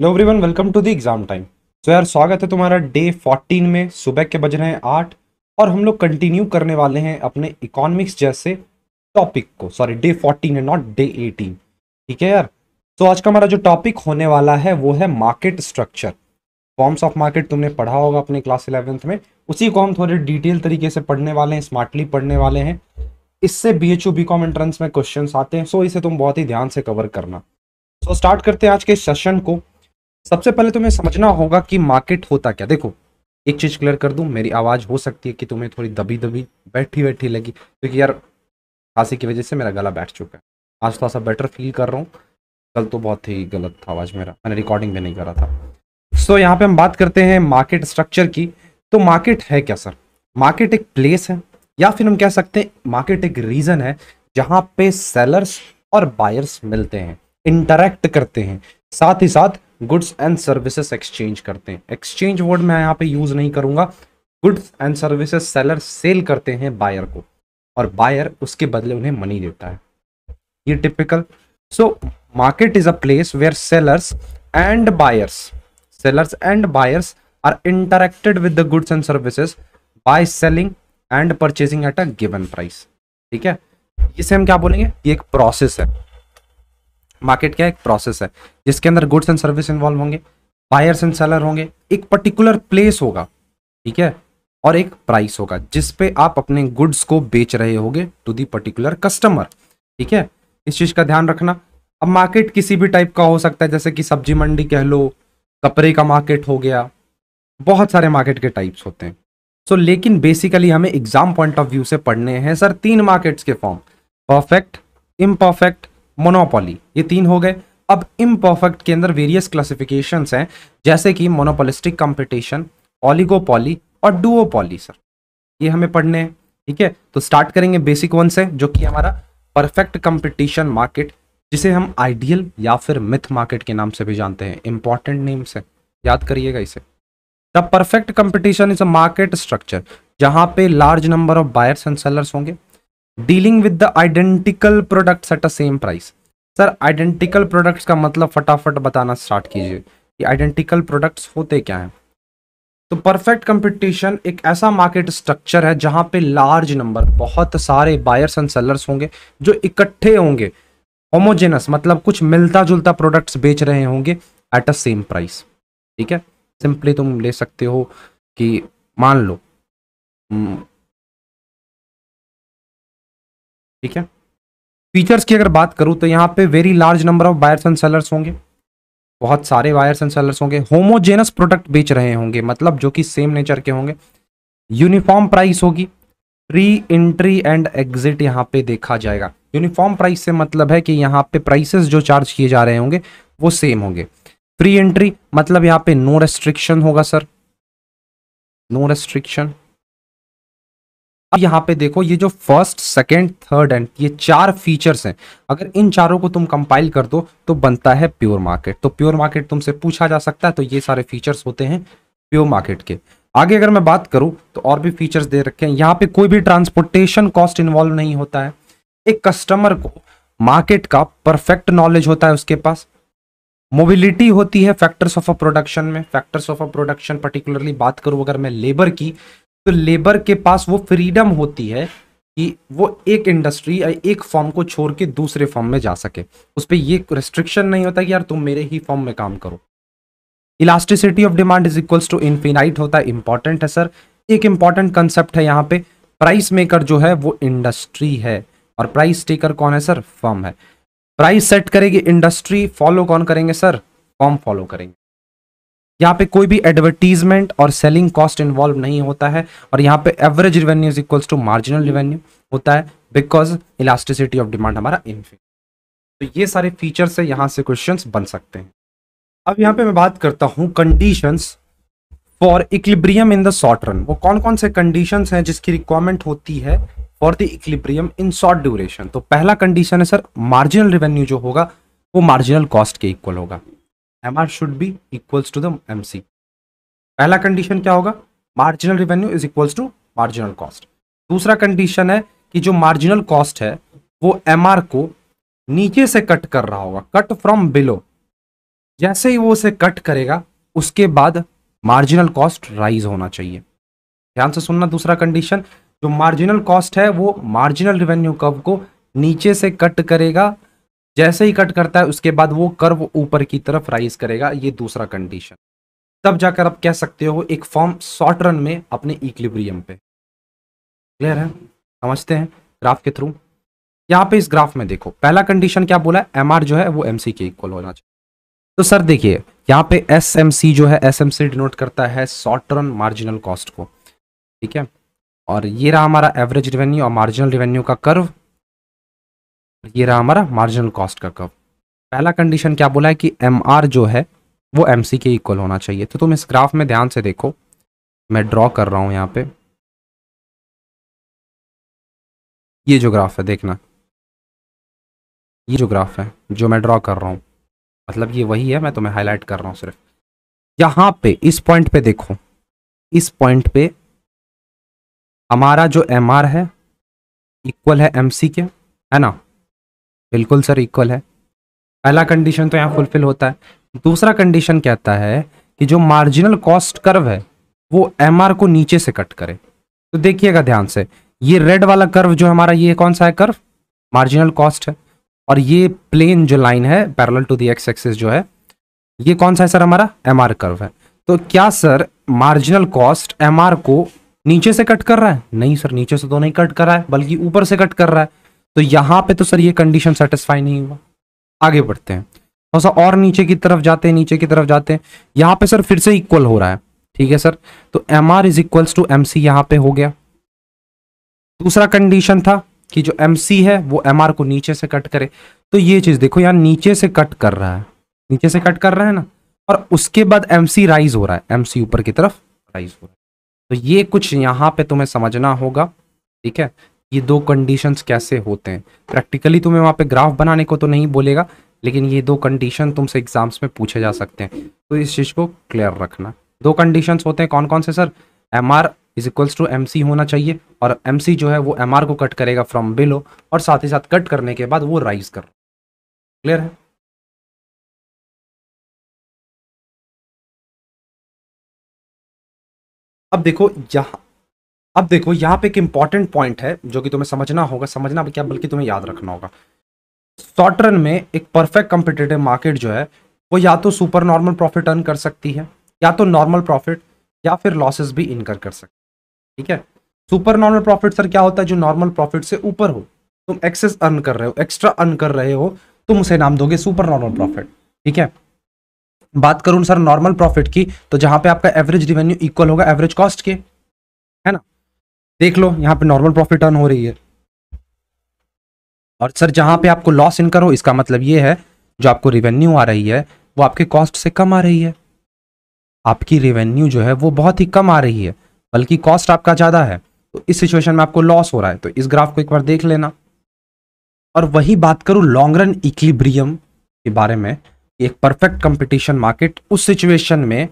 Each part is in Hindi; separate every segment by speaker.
Speaker 1: hello everyone welcome to the exam time so यार स्वागत है तुम्हारा डे 14 में सुबह के बज रहे हैं आठ और हम लोग कंटिन्यू करने वाले हैं अपने इकोनॉमिक्स जैसे टॉपिक को सॉरी डे 14 है नॉट डे 18 ठीक है यार सो so, आज का हमारा जो टॉपिक होने वाला है वो है market structure forms of market तुमने पढ़ा होगा अपने क्लास इलेवेंथ में उसी को हम थोड़े डिटेल तरीके से पढ़ने वाले हैं स्मार्टली पढ़ने वाले हैं इससे बी एच एंट्रेंस में क्वेश्चन आते हैं सो so, इसे तुम बहुत ही ध्यान से कवर करना सो so, स्टार्ट करते हैं आज के सेशन को सबसे पहले तुम्हें समझना होगा कि मार्केट होता क्या देखो एक चीज क्लियर कर दूं मेरी आवाज हो सकती है कि तुम्हें थोड़ी दबी दबी बैठी बैठी लगी क्योंकि यार खांसी की वजह से मेरा गला बैठ चुका है आज थोड़ा सा बेटर फील कर रहा हूँ कल तो बहुत ही गलत था आवाज मेरा मैंने रिकॉर्डिंग भी नहीं करा था सो so, यहाँ पे हम बात करते हैं मार्केट स्ट्रक्चर की तो मार्केट है क्या सर मार्केट एक प्लेस है या फिर हम कह सकते हैं मार्केट एक रीजन है जहाँ पे सेलर्स और बायर्स मिलते हैं इंटरेक्ट करते हैं साथ ही साथ गुड्स एंड सर्विसेज एक्सचेंज करते हैं एक्सचेंज वर्ड मैं यहाँ पे यूज़ नहीं करूंगा goods and services seller sell करते हैं बायर को और बायर उसके बदले उन्हें मनी देता है ये typical so market is a place where sellers and buyers sellers and buyers are interacted with the goods and services by selling and purchasing at a given price ठीक है इसे हम क्या बोलेंगे ये एक प्रोसेस है मार्केट क्या एक प्रोसेस है जिसके अंदर गुड्स एंड सर्विस इन्वॉल्व होंगे बायर्स एंड सेलर होंगे एक पर्टिकुलर प्लेस होगा ठीक है और एक प्राइस होगा जिस पे आप अपने गुड्स को बेच रहे होगे टू दी पर्टिकुलर कस्टमर ठीक है इस चीज़ का ध्यान रखना अब मार्केट किसी भी टाइप का हो सकता है जैसे कि सब्जी मंडी कह लो कपड़े का मार्केट हो गया बहुत सारे मार्केट के टाइप्स होते हैं सो so, लेकिन बेसिकली हमें एग्जाम पॉइंट ऑफ व्यू से पढ़ने हैं सर तीन मार्केट्स के फॉर्म परफेक्ट इम्परफेक्ट मोनोपोली ये तीन हो गए अब इम्परफेक्ट के अंदर वेरियस क्लासिफिकेशन हैं जैसे कि मोनोपोलिस्टिक कंपटीशन ऑलिगोपोली और डुओपोली सर ये हमें पढ़ने हैं ठीक है तो स्टार्ट करेंगे बेसिक वन से जो कि हमारा परफेक्ट कंपटीशन मार्केट जिसे हम आइडियल या फिर मिथ मार्केट के नाम से भी जानते हैं इंपॉर्टेंट नेम्स है याद करिएगा इसे the perfect competition is a market structure जहां पे large number of buyers and sellers होंगे dealing with the identical products at a same price sir identical products का मतलब फटाफट बताना स्टार्ट कीजिए कि आइडेंटिकल प्रोडक्ट्स होते क्या हैं तो परफेक्ट कंपटीशन एक ऐसा मार्केट स्ट्रक्चर है जहां पे लार्ज नंबर बहुत सारे बायर्स एंड सेलर्स होंगे जो इकट्ठे होंगे होमोजेनस मतलब कुछ मिलता जुलता प्रोडक्ट्स बेच रहे होंगे एट अ सेम प्राइस ठीक है सिंपली तुम ले सकते हो
Speaker 2: कि मान लो हम्म,
Speaker 1: ठीक है फीचर्स की अगर बात करूं तो यहाँ पे very large number of buyers and sellers होंगे बहुत सारे बायर्स एंड सेलर्स होंगे होमोजेनस प्रोडक्ट बेच रहे होंगे मतलब जो कि सेम नेचर के होंगे यूनिफॉर्म प्राइस होगी प्री एंट्री एंड एग्जिट यहाँ पे देखा जाएगा यूनिफॉर्म प्राइस से मतलब है कि यहाँ पे प्राइसेस जो चार्ज किए जा रहे होंगे वो सेम होंगे फ्री एंट्री मतलब यहाँ पे नो रेस्ट्रिक्शन होगा सर नो रेस्ट्रिक्शन अब यहाँ पे देखो ये जो फर्स्ट सेकेंड थर्ड एंड ये चार फीचर्स हैं अगर इन चारों को तुम कंपाइल कर दो तो बनता है प्योर मार्केट तो प्योर मार्केट तुमसे पूछा जा सकता है तो ये सारे फीचर्स होते हैं प्योर मार्केट के आगे अगर मैं बात करूँ तो और भी फीचर्स दे रखे हैं यहाँ पे कोई भी ट्रांसपोर्टेशन कॉस्ट इन्वॉल्व नहीं होता है एक कस्टमर को मार्केट का परफेक्ट नॉलेज होता है उसके पास मोबिलिटी होती है फैक्टर्स ऑफ अ प्रोडक्शन में factors of a production particularly बात करूं अगर मैं लेबर की तो लेबर के पास वो फ्रीडम होती है कि वो एक इंडस्ट्री या एक फॉर्म को छोड़ के दूसरे फॉर्म में जा सके उस पर ये रिस्ट्रिक्शन नहीं होता कि यार तुम मेरे ही फॉर्म में काम करो elasticity of demand is equals to infinite होता है इंपॉर्टेंट है सर एक इंपॉर्टेंट कंसेप्ट है यहाँ पे प्राइस मेकर जो है वो इंडस्ट्री है और प्राइस टेकर कौन है सर फॉर्म है प्राइस सेट करेगी इंडस्ट्री फॉलो कौन करेंगे सर फॉर्म फॉलो करेंगे यहाँ पे कोई भी एडवर्टीजमेंट और सेलिंग कॉस्ट इन्वॉल्व नहीं होता है और यहाँ पे average revenue is equals to marginal revenue होता है बिकॉज इलास्टिसिटी ऑफ डिमांड हमारा इनफिन तो ये सारे फीचर्स से यहाँ से क्वेश्चन बन सकते हैं अब यहाँ पे मैं बात करता हूँ conditions for equilibrium in the short run वो कौन कौन से कंडीशन हैं जिसकी रिक्वायरमेंट होती है for the equilibrium in short duration तो पहला कंडीशन है सर मार्जिनल रिवेन्यू जो होगा वो मार्जिनल कॉस्ट के इक्वल होगा M R should be equals to the M C पहला कंडीशन क्या होगा marginal revenue is equals to marginal cost दूसरा कंडीशन है कि जो मार्जिनल कॉस्ट है वो एम आर को नीचे से कट कर रहा होगा कट फ्रॉम बिलो जैसे ही वो उसे कट करेगा उसके बाद मार्जिनल कॉस्ट राइज होना चाहिए ध्यान से सुनना दूसरा कंडीशन जो मार्जिनल कॉस्ट है वो मार्जिनल रिवेन्यू कर्व को नीचे से कट करेगा जैसे ही कट करता है उसके बाद वो कर्व ऊपर की तरफ राइज करेगा ये दूसरा कंडीशन तब जाकर आप कह सकते हो एक फॉर्म शॉर्ट रन में अपने इक्लिब्रियम पे क्लियर है समझते हैं ग्राफ के थ्रू यहाँ पे इस ग्राफ में देखो पहला कंडीशन क्या बोला है एम जो है वो एम के इक्वल होना चाहिए तो सर देखिए यहाँ पे एस जो है एस डिनोट करता है शॉर्ट रन मार्जिनल कॉस्ट को ठीक है और ये रहा हमारा एवरेज रेवेन्यू और मार्जिनल रेवेन्यू का कर्व ये रहा हमारा मार्जिनल कॉस्ट का कब पहला कंडीशन क्या बोला है कि एम जो है वो एम के इक्वल होना चाहिए तो तुम इस ग्राफ में ध्यान से देखो
Speaker 2: मैं ड्रॉ कर रहा हूँ यहाँ पे ये जो ग्राफ है देखना ये जो ग्राफ है जो मैं ड्रॉ कर रहा हूँ मतलब ये वही है मैं तुम्हें हाईलाइट कर रहा हूँ सिर्फ यहाँ पे इस पॉइंट पे देखो इस पॉइंट पे हमारा जो एम है इक्वल है एम
Speaker 1: के है ना बिल्कुल सर इक्वल है पहला कंडीशन तो यहाँ फुलफिल होता है दूसरा कंडीशन कहता है कि जो मार्जिनल कॉस्ट कर्व है वो एम को नीचे से कट करे तो देखिएगा ध्यान से ये रेड वाला कर्व जो हमारा ये कौन सा है कर्व मार्जिनल कॉस्ट है और ये प्लेन जो लाइन है parallel to the X axis जो है ये कौन सा है सर हमारा एम आर कर्व है तो क्या सर मार्जिनल कॉस्ट एम को नीचे से कट कर रहा है नहीं सर नीचे से तो नहीं कट कर रहा है बल्कि ऊपर से कट कर रहा है तो यहां पे तो सर ये कंडीशन सेटिस्फाई नहीं हुआ आगे बढ़ते हैं थोड़ा सर और नीचे की तरफ जाते हैं नीचे की तरफ जाते हैं यहां पे सर फिर से इक्वल हो रहा है ठीक है सर तो M R is equals to M C यहां पर हो गया दूसरा कंडीशन था कि जो एम सी है वो एम आर को नीचे से कट करे तो ये चीज़ देखो यहां नीचे से कट कर रहा है नीचे से कट कर रहा है ना और उसके बाद एम सी राइज हो रहा है एम सी ऊपर की तरफ राइज हो रहा है तो ये कुछ यहां पे तुम्हें समझना होगा ठीक है ये दो कंडीशन कैसे होते हैं प्रैक्टिकली तुम्हें वहाँ पे ग्राफ बनाने को तो नहीं बोलेगा लेकिन ये दो कंडीशन तुमसे एग्जाम्स में पूछे जा सकते हैं तो इस चीज़ को क्लियर रखना दो कंडीशन होते हैं कौन कौन से sir M R is equals to M C होना चाहिए और एम सी जो है वो एम आर को कट करेगा फ्रॉम बिलो और साथ ही साथ कट करने के बाद वो राइज कर क्लियर है अब देखो यहाँ अब देखो यहाँ पे एक इंपॉर्टेंट पॉइंट है जो कि तुम्हें समझना होगा समझना क्या बल्कि तुम्हें याद रखना होगा शॉर्ट रन में एक परफेक्ट कंपिटेटिव मार्केट जो है वो या तो सुपर नॉर्मल प्रॉफिट अर्न कर सकती है या तो नॉर्मल प्रॉफिट या फिर लॉसेस भी इनकर कर सकती है ठीक है सुपर नॉर्मल प्रॉफिट सर क्या होता है जो नॉर्मल प्रॉफिट से ऊपर हो तुम एक्सेस अर्न कर रहे हो एक्स्ट्रा अर्न कर रहे हो तुम उसे नाम दोगे सुपर नॉर्मल प्रॉफिट ठीक है बात करूं सर नॉर्मल प्रॉफिट की तो जहां पे आपका एवरेज रिवेन्यू इक्वल होगा एवरेज कॉस्ट के है ना देख लो यहाँ पे नॉर्मल प्रॉफिट अर्न हो रही है और सर जहाँ पे आपको लॉस इनकर हो इसका मतलब ये है जो आपको रिवेन्यू आ रही है वो आपके कॉस्ट से कम आ रही है आपकी रेवेन्यू जो है वो बहुत ही कम आ रही है बल्कि कॉस्ट आपका ज़्यादा है तो इस सिचुएशन में आपको लॉस हो रहा है तो इस ग्राफ को एक बार देख लेना और वही बात करूँ लॉन्ग रन इक्लिब्रियम के बारे में एक परफेक्ट कंपटीशन मार्केट उस सिचुएशन में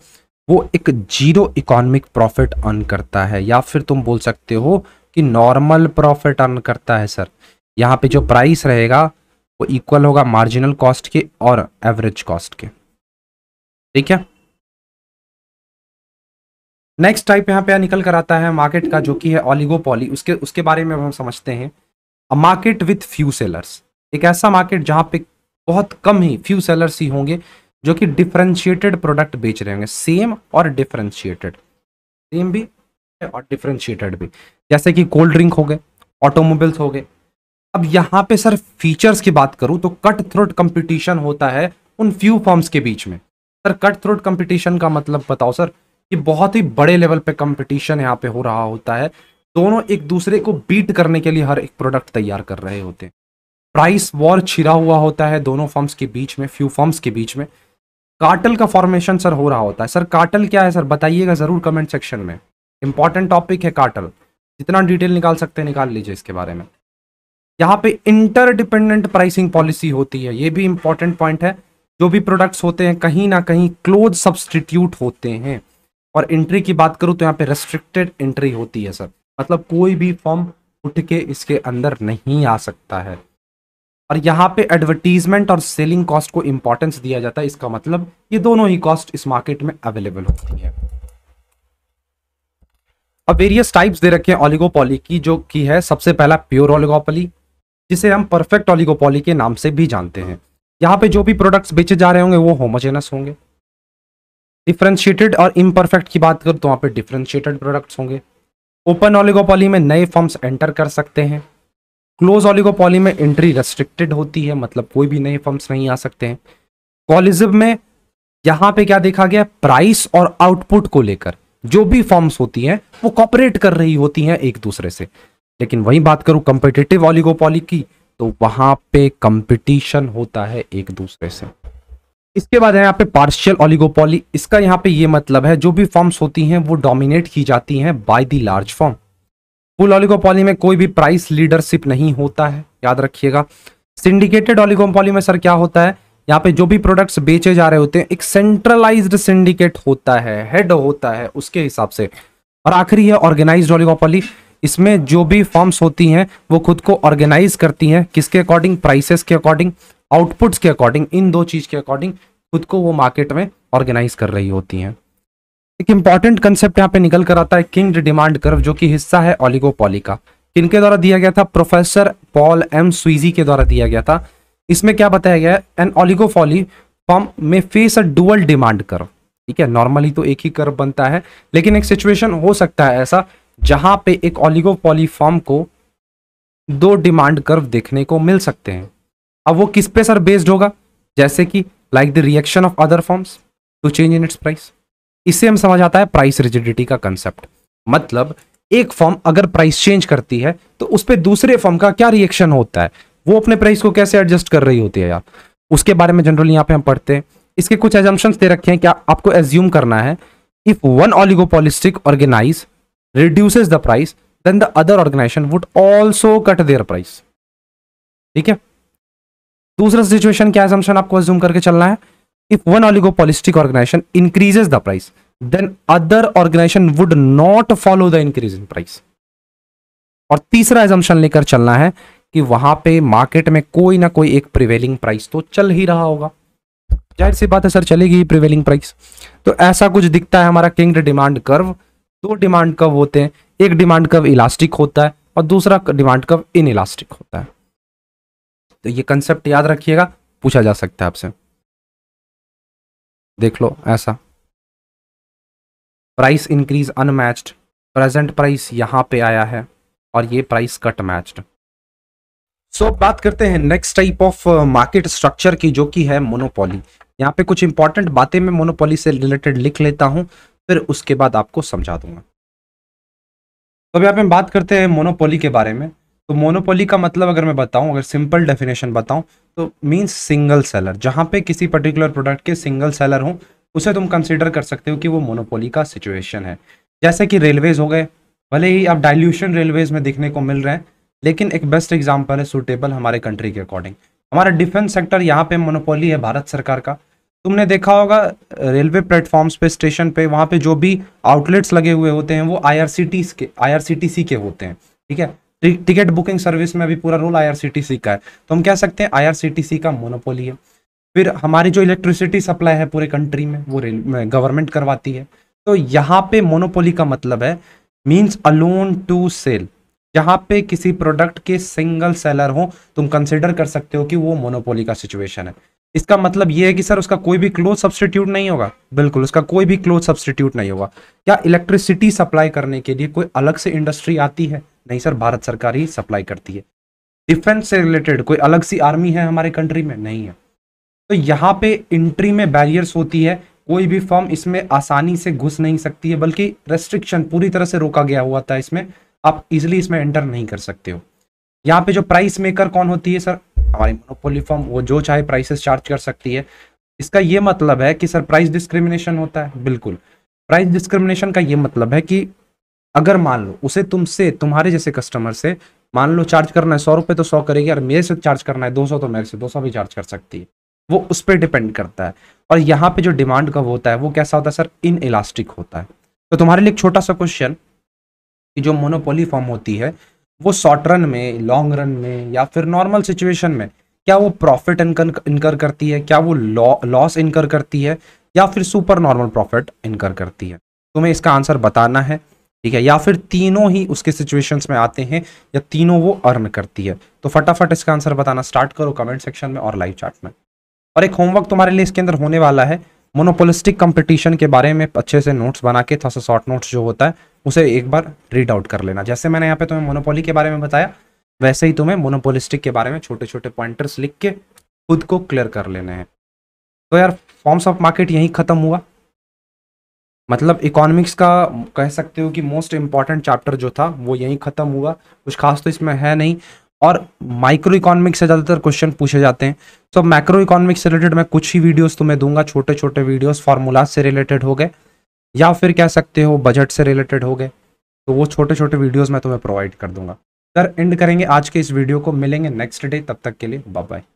Speaker 1: वो एक जीरो इकोनॉमिक प्रॉफिट अर्न करता है या फिर तुम बोल सकते हो कि नॉर्मल प्रॉफिट अर्न करता है सर यहाँ पे जो प्राइस रहेगा वो इक्वल होगा मार्जिनल कॉस्ट के और एवरेज कॉस्ट
Speaker 2: के ठीक है नेक्स्ट टाइप यहाँ
Speaker 1: पे निकल कर आता है मार्केट का जो कि है ऑलिगोपॉली उसके उसके बारे में हम समझते हैं a market with few sellers एक ऐसा मार्केट जहाँ पे बहुत कम ही फ्यू सेलर्स ही होंगे जो कि डिफ्रेंशिएटेड प्रोडक्ट बेच रहे होंगे सेम और डिफ्रेंशिएटेड सेम भी और डिफ्रेंशिएटेड भी जैसे कि कोल्ड ड्रिंक हो गए ऑटोमोबाइल्स हो गए अब यहाँ पे सर फीचर्स की बात करूँ तो कट थ्रोट कंपटीशन होता है उन फ्यू फॉर्म्स के बीच में सर कट थ्रोट कंपटीशन का मतलब बताओ सर कि बहुत ही बड़े लेवल पे कंपटीशन यहाँ पे हो रहा होता है दोनों एक दूसरे को बीट करने के लिए हर एक प्रोडक्ट तैयार कर रहे होते हैं प्राइस वॉर छिरा हुआ होता है दोनों फॉर्म्स के बीच में फ्यू फॉर्म्स के बीच में कार्टल का फॉर्मेशन सर हो रहा होता है सर कार्टल क्या है सर बताइएगा ज़रूर कमेंट सेक्शन में इंपॉर्टेंट टॉपिक है कार्टल जितना डिटेल निकाल सकते हैं निकाल लीजिए इसके बारे में यहाँ पे इंटरडिपेंडेंट प्राइसिंग पॉलिसी होती है ये भी इंपॉर्टेंट पॉइंट है जो भी प्रोडक्ट्स होते हैं कहीं ना कहीं क्लोज सब्सटीट्यूट होते हैं और एंट्री की बात करूँ तो यहाँ पे रेस्ट्रिक्टेड एंट्री होती है सर मतलब कोई भी फॉर्म उठ के इसके अंदर नहीं आ सकता है और यहाँ पे एडवर्टीजमेंट और सेलिंग कॉस्ट को इंपॉर्टेंस दिया जाता है इसका मतलब ये दोनों ही कॉस्ट इस मार्केट में अवेलेबल होती है अब वेरियस टाइप्स दे रखे हैं ऑलिगोपॉली की जो की है सबसे पहला प्योर ओलिगोपोली जिसे हम परफेक्ट ऑलिगोपॉली के नाम से भी जानते हैं यहाँ पे जो भी प्रोडक्ट्स बेचे जा रहे होंगे वो होमोजेनस होंगे डिफ्रेंशिएटेड और इम्परफेक्ट की बात करूँ तो वहाँ पे डिफ्रेंशिएटेड प्रोडक्ट्स होंगे ओपन ऑलिगोपॉली में नए फॉर्म्स एंटर कर सकते हैं क्लोज ऑलिगोपॉली में एंट्री रेस्ट्रिक्टेड होती है मतलब कोई भी नए फर्म्स नहीं आ सकते हैं कॉलिजिव में यहां पे क्या देखा गया प्राइस और आउटपुट को लेकर जो भी फॉर्म्स होती हैं वो कॉपरेट कर रही होती हैं एक दूसरे से लेकिन वही बात करूं कंपिटेटिव ऑलिगोपॉली की तो वहां पे कंपटीशन होता है एक दूसरे से इसके बाद है यहाँ पे पार्शियल ऑलिगोपॉली इसका यहाँ पे ये मतलब है जो भी फॉर्म्स होती हैं वो डोमिनेट की जाती हैं by the large firm full oligopoly में कोई भी प्राइस लीडरशिप नहीं होता है याद रखिएगा सिंडिकेटेड ऑलिगोपॉली में सर क्या होता है यहाँ पे जो भी प्रोडक्ट्स बेचे जा रहे होते हैं एक सेंट्रलाइज्ड सिंडिकेट होता है हेड होता है उसके हिसाब से और आखिरी है ऑर्गेनाइज्ड ऑलिगोपॉली इसमें जो भी फॉर्म्स होती हैं वो खुद को ऑर्गेनाइज करती हैं किसके अकॉर्डिंग प्राइसेस के अकॉर्डिंग आउटपुट्स के अकॉर्डिंग इन दो चीज के अकॉर्डिंग खुद को वो मार्केट में ऑर्गेनाइज कर रही होती हैं एक इंपॉर्टेंट कंसेप्ट यहाँ पे निकल कर आता है किंग डिमांड कर्व जो कि हिस्सा है ऑलिगोपॉली का किनके द्वारा दिया गया था प्रोफेसर पॉल एम स्वीजी के द्वारा दिया गया था इसमें क्या बताया गया एन ऑलिगोफॉली फॉर्म में face a dual demand curve ठीक है नॉर्मली तो एक ही कर्व बनता है लेकिन एक सिचुएशन हो सकता है ऐसा जहां पे एक ऑलिगोपॉली फॉर्म को दो डिमांड कर्व देखने को मिल सकते हैं अब वो किस पे सर बेस्ड होगा जैसे कि like the reaction of other firms to change in its price इससे हम समझ आता है प्राइस रिजिडिटी का कंसेप्ट मतलब एक फॉर्म अगर प्राइस चेंज करती है तो उस पर दूसरे फॉर्म का क्या रिएक्शन होता है वो अपने प्राइस को कैसे एडजस्ट कर रही होती है यार उसके बारे में जनरली यहाँ पे हम पढ़ते हैं इसके कुछ एजम्पन दे रखे हैं क्या आपको एज्यूम करना है if one oligopolistic organize reduce the price then the other organization would also cut their price ठीक है दूसरा सिचुएशन क्या एजम्पन आपको एज्यूम करके चलना है if one oligopolistic organization increases the price then other organization would not follow the increase in price और तीसरा एजम्पन लेकर चलना है कि वहां पे मार्केट में कोई ना कोई एक प्रिवेलिंग प्राइस तो चल ही रहा होगा जाहिर सी बात है सर चलेगी प्रिवेलिंग प्राइस तो ऐसा कुछ दिखता है हमारा किंग डिमांड कर्व दो डिमांड कर्व होते हैं एक डिमांड कर्व इलास्टिक होता है और दूसरा डिमांड कर्व इन इलास्टिक होता है तो ये कंसेप्ट याद रखिएगा पूछा जा सकता है आपसे
Speaker 2: देख लो ऐसा price increase unmatched
Speaker 1: present price यहां पे आया है और ये price cut matched so so, बात करते हैं next type of market structure की जो कि है मोनोपोली यहाँ पे कुछ इंपॉर्टेंट बातें मैं मोनोपोली से रिलेटेड लिख लेता हूं फिर उसके बाद आपको समझा दूंगा तो अभी आप बात करते हैं मोनोपोली के बारे में तो मोनोपोली का मतलब अगर मैं बताऊं अगर सिंपल डेफिनेशन बताऊं तो मींस सिंगल सेलर जहां पे किसी पर्टिकुलर प्रोडक्ट के सिंगल सेलर हो उसे तुम कंसिडर कर सकते हो कि वो मोनोपोली का सिचुएशन है जैसे कि रेलवेज हो गए भले ही आप डाइल्यूशन रेलवेज में देखने को मिल रहे हैं लेकिन एक बेस्ट एग्जाम्पल है सूटेबल हमारे कंट्री के अकॉर्डिंग हमारा डिफेंस सेक्टर यहाँ पे मोनोपोली है भारत सरकार का तुमने देखा होगा रेलवे प्लेटफॉर्म्स पे स्टेशन पे वहाँ पे जो भी आउटलेट्स लगे हुए होते हैं वो आईआरसीटी के आईआरसीटीसी के होते हैं ठीक है टिकट बुकिंग सर्विस में अभी पूरा रोल आईआरसीटीसी का है तो हम कह सकते हैं आईआरसीटीसी का मोनोपोली है फिर हमारी जो इलेक्ट्रिसिटी सप्लाई है पूरे कंट्री में वो रेल गवर्नमेंट करवाती है तो यहाँ पे मोनोपोली का मतलब है मीन्स अलोन टू सेल जहाँ पे किसी प्रोडक्ट के सिंगल सेलर हो तुम कंसिडर कर सकते हो कि वो मोनोपोली का सिचुएशन है इसका मतलब ये है कि सर उसका कोई भी क्लोज सब्सटीट्यूट नहीं होगा बिल्कुल उसका कोई भी क्लोज सब्सटीट्यूट नहीं होगा क्या इलेक्ट्रिसिटी सप्लाई करने के लिए कोई अलग से इंडस्ट्री आती है नहीं सर भारत सरकार ही सप्लाई करती है डिफेंस से रिलेटेड कोई अलग सी आर्मी है हमारे कंट्री में नहीं है तो यहाँ पे इंट्री में बैरियर्स होती है कोई भी फॉर्म इसमें आसानी से घुस नहीं सकती है बल्कि रेस्ट्रिक्शन पूरी तरह से रोका गया हुआ था इसमें आप इजिली इसमें एंटर नहीं कर सकते हो यहाँ पे जो प्राइस मेकर कौन होती है सर हमारी मोनोपोली फॉर्म वो जो चाहे प्राइसेस चार्ज कर सकती है इसका ये मतलब है कि सर प्राइस डिस्क्रिमिनेशन होता है बिल्कुल प्राइस डिस्क्रिमिनेशन का ये मतलब है कि अगर मान लो उसे तुमसे तुम्हारे जैसे कस्टमर से मान लो चार्ज करना है सौ रुपये तो सौ करेगी और मेरे से चार्ज करना है दो सौ तो मेरे से दो सौ भी चार्ज कर सकती है वो उस पर डिपेंड करता है और यहाँ पे जो डिमांड का होता है वो कैसा होता है सर इन इलास्टिक होता है तो तुम्हारे लिए एक छोटा सा क्वेश्चन कि जो मोनोपोली फॉर्म होती है वो शॉर्ट रन में लॉन्ग रन में या फिर नॉर्मल सिचुएशन में क्या वो प्रॉफिट इनकर करती है क्या वो लॉस इनकर करती है या फिर सुपर नॉर्मल प्रॉफिट इनकर करती है तुम्हें इसका आंसर बताना है ठीक है या फिर तीनों ही उसके सिचुएशंस में आते हैं या तीनों वो अर्न करती है तो फटाफट इसका आंसर बताना स्टार्ट करो कमेंट सेक्शन में और लाइव चार्ट में और एक होमवर्क तुम्हारे लिए इसके अंदर होने वाला है मोनोपोलिस्टिक कंपटीशन के बारे में अच्छे से नोट्स बना के थोड़ा सा शॉर्ट नोट्स जो होता है उसे एक बार रीड आउट कर लेना जैसे मैंने यहाँ पे तुम्हें मोनोपोली के बारे में बताया वैसे ही तुम्हें मोनोपोलिस्टिक के बारे में छोटे छोटे पॉइंटर्स लिख के खुद को क्लियर कर लेने हैं तो यार फॉर्म्स ऑफ मार्केट यहीं ख़त्म हुआ मतलब इकोनॉमिक्स का कह सकते हो कि मोस्ट इम्पॉर्टेंट चैप्टर जो था वो यहीं ख़त्म हुआ कुछ खास तो इसमें है नहीं और माइक्रो इकोनॉमिक्स से ज़्यादातर क्वेश्चन पूछे जाते हैं सो मैक्रो इकोनॉमिक्स से रिलेटेड मैं कुछ ही वीडियोस तुम्हें दूंगा छोटे छोटे वीडियोस फार्मूलाज से रिलेटेड हो गए या फिर कह सकते हो बजट से रिलेटेड हो गए तो वो छोटे छोटे वीडियोज़ मैं तुम्हें प्रोवाइड कर दूंगा सर एंड करेंगे आज के इस वीडियो को मिलेंगे
Speaker 2: नेक्स्ट डे तब तक के लिए बाय बाय